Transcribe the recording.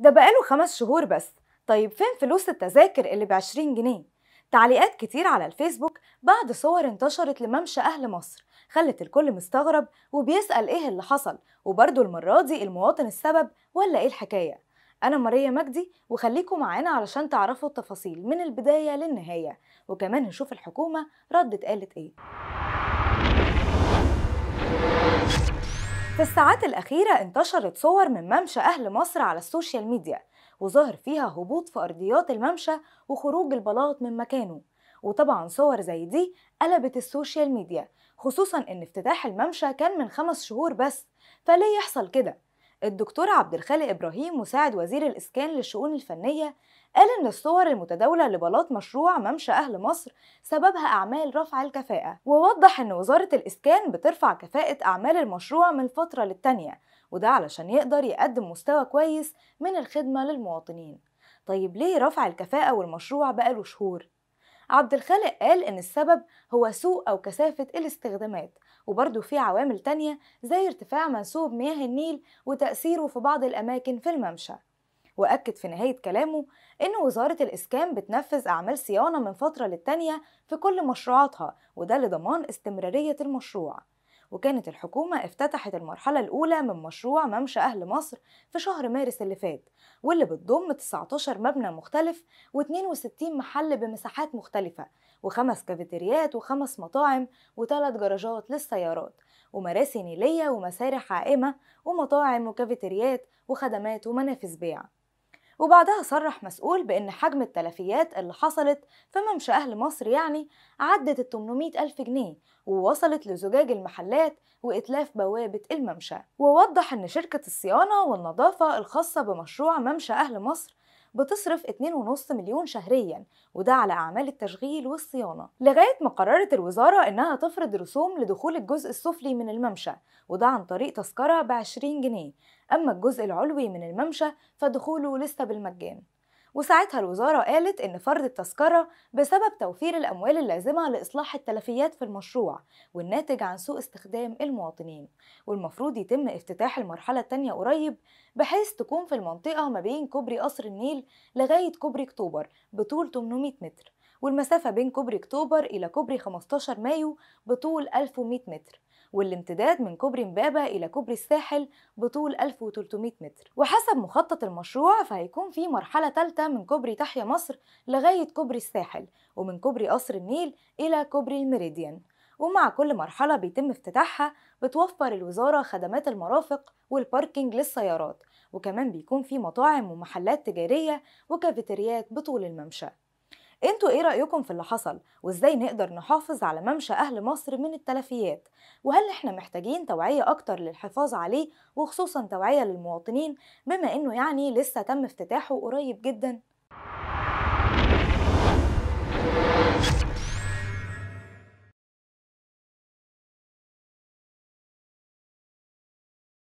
ده بقاله خمس شهور بس طيب فين فلوس التذاكر اللي 20 جنيه؟ تعليقات كتير على الفيسبوك بعد صور انتشرت لممشى أهل مصر خلت الكل مستغرب وبيسأل إيه اللي حصل وبرده المرة دي المواطن السبب ولا إيه الحكاية؟ أنا ماريا مجدي وخليكم معانا علشان تعرفوا التفاصيل من البداية للنهاية وكمان نشوف الحكومة ردت قالت إيه في الساعات الأخيرة انتشرت صور من ممشى أهل مصر على السوشيال ميديا وظهر فيها هبوط في أرضيات الممشى وخروج البلاط من مكانه وطبعا صور زي دي قلبت السوشيال ميديا خصوصا ان افتتاح الممشى كان من خمس شهور بس فليه يحصل كده؟ الدكتور عبد الخالق إبراهيم مساعد وزير الإسكان للشؤون الفنية قال إن الصور المتداولة لبلاط مشروع ممشى أهل مصر سببها أعمال رفع الكفاءة ووضح إن وزارة الإسكان بترفع كفاءة أعمال المشروع من فترة للتانية وده علشان يقدر يقدم مستوى كويس من الخدمة للمواطنين طيب ليه رفع الكفاءة والمشروع بقاله شهور؟ عبد الخالق قال إن السبب هو سوء أو كثافة الاستخدامات وبرضه في عوامل تانية زي ارتفاع منسوب مياه النيل وتأثيره في بعض الأماكن في الممشى وأكد في نهاية كلامه إن وزارة الإسكان بتنفذ أعمال صيانة من فترة للتانية في كل مشروعاتها وده لضمان استمرارية المشروع وكانت الحكومة افتتحت المرحلة الأولى من مشروع ممشى أهل مصر في شهر مارس اللي فات واللي بتضم 19 مبنى مختلف و62 محل بمساحات مختلفة وخمس كافيتريات وخمس مطاعم وثلاث جراجات للسيارات ومراسي نيلية ومسارح عائمة ومطاعم وكافيتريات وخدمات ومنافس بيع وبعدها صرح مسؤول بأن حجم التلفيات اللي حصلت في ممشى أهل مصر يعني عدت ال 800 ألف جنيه ووصلت لزجاج المحلات وإتلاف بوابة الممشى ووضح أن شركة الصيانة والنظافة الخاصة بمشروع ممشى أهل مصر بتصرف 2.5 مليون شهريا وده على أعمال التشغيل والصيانة لغاية ما قررت الوزارة إنها تفرض رسوم لدخول الجزء السفلي من الممشى وده عن طريق تذكرة ب 20 جنيه أما الجزء العلوي من الممشى فدخوله لسه بالمجان وساعتها الوزارة قالت إن فرض التذكرة بسبب توفير الأموال اللازمة لإصلاح التلفيات في المشروع والناتج عن سوء استخدام المواطنين والمفروض يتم افتتاح المرحلة التانية قريب بحيث تكون في المنطقة ما بين كوبري قصر النيل لغاية كوبري أكتوبر بطول 800 متر والمسافة بين كوبري أكتوبر إلى كوبري 15 مايو بطول 1100 متر والامتداد من كوبري امبابة إلى كوبري الساحل بطول 1300 متر وحسب مخطط المشروع فهيكون في مرحلة ثالثة من كوبري تحيا مصر لغاية كوبري الساحل ومن كوبري قصر النيل إلى كوبري الميريديان ومع كل مرحلة بيتم افتتاحها بتوفر الوزارة خدمات المرافق والباركينج للسيارات وكمان بيكون في مطاعم ومحلات تجارية وكافيتريات بطول الممشى انتوا ايه رايكم في اللي حصل وازاي نقدر نحافظ على ممشى اهل مصر من التلفيات وهل احنا محتاجين توعيه اكتر للحفاظ عليه وخصوصا توعيه للمواطنين بما انه يعني لسه تم افتتاحه قريب جدا